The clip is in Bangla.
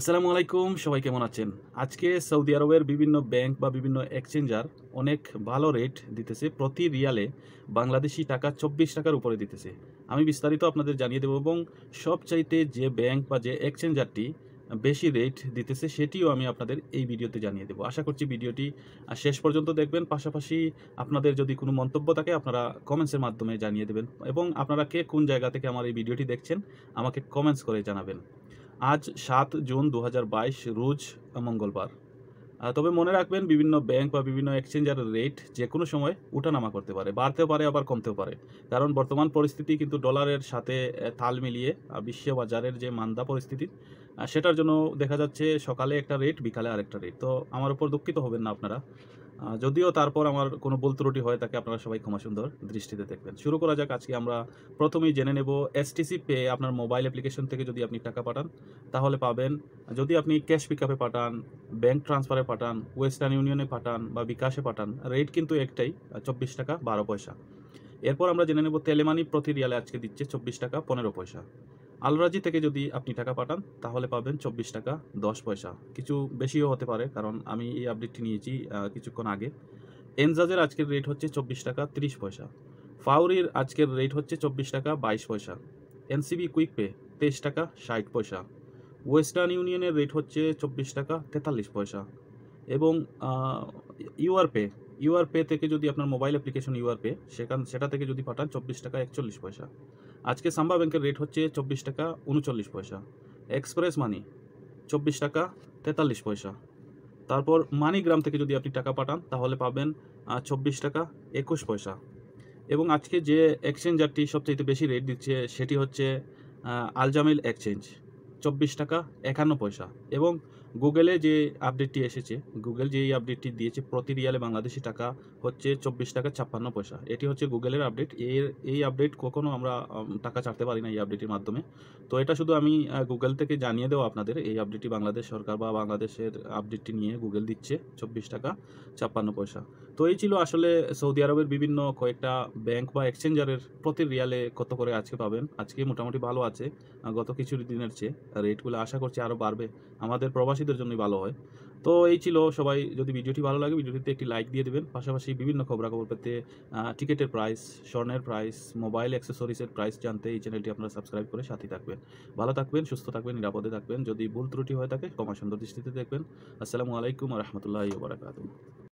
আসসালামু আলাইকুম সবাই কেমন আছেন আজকে সৌদি আরবের বিভিন্ন ব্যাংক বা বিভিন্ন এক্সচেঞ্জার অনেক ভালো রেট দিতেছে প্রতি রিয়ালে বাংলাদেশি টাকা চব্বিশ টাকার উপরে দিতেছে আমি বিস্তারিত আপনাদের জানিয়ে দেবো এবং সবচাইতে যে ব্যাংক বা যে এক্সচেঞ্জারটি বেশি রেট দিতেছে সেটিও আমি আপনাদের এই ভিডিওতে জানিয়ে দেবো আশা করছি ভিডিওটি শেষ পর্যন্ত দেখবেন পাশাপাশি আপনাদের যদি কোনো মন্তব্য থাকে আপনারা কমেন্টসের মাধ্যমে জানিয়ে দেবেন এবং আপনারা কে কোন জায়গা থেকে আমার এই ভিডিওটি দেখছেন আমাকে কমেন্টস করে জানাবেন আজ সাত জুন দু রোজ মঙ্গলবার তবে মনে রাখবেন বিভিন্ন ব্যাংক বা বিভিন্ন এক্সচেঞ্জের রেট যে কোনো সময় উঠানামা করতে পারে বাড়তেও পারে আবার কমতেও পারে কারণ বর্তমান পরিস্থিতি কিন্তু ডলারের সাথে তাল মিলিয়ে বিশ্ব বাজারের যে মান্দা পরিস্থিতি সেটার জন্য দেখা যাচ্ছে সকালে একটা রেট বিকালে আরেকটা রেট তো আমার উপর দুঃখিত হবেন না আপনারা যদিও তারপর আমার কোনো বল ত্রুটি হয় তাকে আপনারা সবাই ক্ষমা সুন্দর দৃষ্টিতে দেখবেন শুরু করা যাক আজকে আমরা প্রথমেই জেনে নেব এসটিসি পে আপনার মোবাইল অ্যাপ্লিকেশন থেকে যদি আপনি টাকা পাঠান তাহলে পাবেন যদি আপনি ক্যাশ পিক আপে পাঠান ব্যাংক ট্রান্সফারে পাঠান ওয়েস্টার্ন ইউনিয়নে পাঠান বা বিকাশে পাঠান রেট কিন্তু একটাই চব্বিশ টাকা বারো পয়সা এরপর আমরা জেনে নেব তেলেমানি প্রতি রিয়ালে আজকে দিচ্ছে চব্বিশ টাকা পনেরো পয়সা আলরাজি থেকে যদি আপনি টাকা পাঠান তাহলে পাবেন চব্বিশ টাকা দশ পয়সা কিছু বেশিও হতে পারে কারণ আমি এই আপডেটটি নিয়েছি কিছুক্ষণ আগে এনজাজের আজকের রেট হচ্ছে চব্বিশ টাকা তিরিশ পয়সা ফাউরির আজকের রেট হচ্ছে চব্বিশ টাকা বাইশ পয়সা এনসিবি কুইক পে তেইশ টাকা ষাট পয়সা ওয়েস্টার্ন ইউনিয়নের রেট হচ্ছে চব্বিশ টাকা তেতাল্লিশ পয়সা এবং ইউআর পে ইউআর পে থেকে যদি আপনার মোবাইল অ্যাপ্লিকেশন ইউআর পে সেখান সেটা থেকে যদি পাঠান চব্বিশ টাকা একচল্লিশ পয়সা আজকে সাম্বা ব্যাংকের রেট হচ্ছে চব্বিশ টাকা উনচল্লিশ পয়সা এক্সপ্রেস মানি চব্বিশ টাকা তেতাল্লিশ পয়সা তারপর মানিগ্রাম থেকে যদি আপনি টাকা পাঠান তাহলে পাবেন চব্বিশ টাকা একুশ পয়সা এবং আজকে যে এক্সচেঞ্জারটি সবচেয়ে বেশি রেট দিচ্ছে সেটি হচ্ছে আলজামিল এক্সচেঞ্জ চব্বিশ টাকা একান্ন পয়সা এবং গুগলে যে আপডেটটি এসেছে গুগল যে এই আপডেটটি দিয়েছে প্রতি রিয়ালে বাংলাদেশি টাকা হচ্ছে চব্বিশ টাকা ছাপ্পান্ন পয়সা এটি হচ্ছে গুগলের আপডেট এর এই আপডেট কখনও আমরা টাকা ছাড়তে পারি না এই আপডেটের মাধ্যমে তো এটা শুধু আমি গুগল থেকে জানিয়ে দেবো আপনাদের এই আপডেটটি বাংলাদেশ সরকার বা বাংলাদেশের আপডেটটি নিয়ে গুগল দিচ্ছে চব্বিশ টাকা ছাপ্পান্ন পয়সা তো এই ছিল আসলে সৌদি আরবের বিভিন্ন কয়েকটা ব্যাংক বা এক্সচেঞ্জারের প্রতি রিয়ালে কত করে আজকে পাবেন আজকে মোটামুটি ভালো আছে গত কিছু দিনের চেয়ে রেটগুলো আশা করছি আরও বাড়বে আমাদের প্রবাসী প্রবাসীদের জন্যই ভালো হয় তো এই ছিল সবাই যদি ভিডিওটি ভালো লাগে ভিডিওটিতে একটি লাইক দিয়ে দেবেন পাশাপাশি বিভিন্ন খবরাখবর পেতে টিকিটের প্রাইস স্বর্ণের প্রাইস মোবাইল অ্যাক্সেসরিজের প্রাইস জানতে এই চ্যানেলটি আপনারা সাবস্ক্রাইব করে সাথে থাকবেন ভালো থাকবেন সুস্থ থাকবেন নিরাপদে থাকবেন যদি ভুল ত্রুটি হয়ে থাকে ক্ষমা সুন্দর দৃষ্টিতে দেখবেন আসসালামু আলাইকুম রহমতুল্লাহ বারাকাতু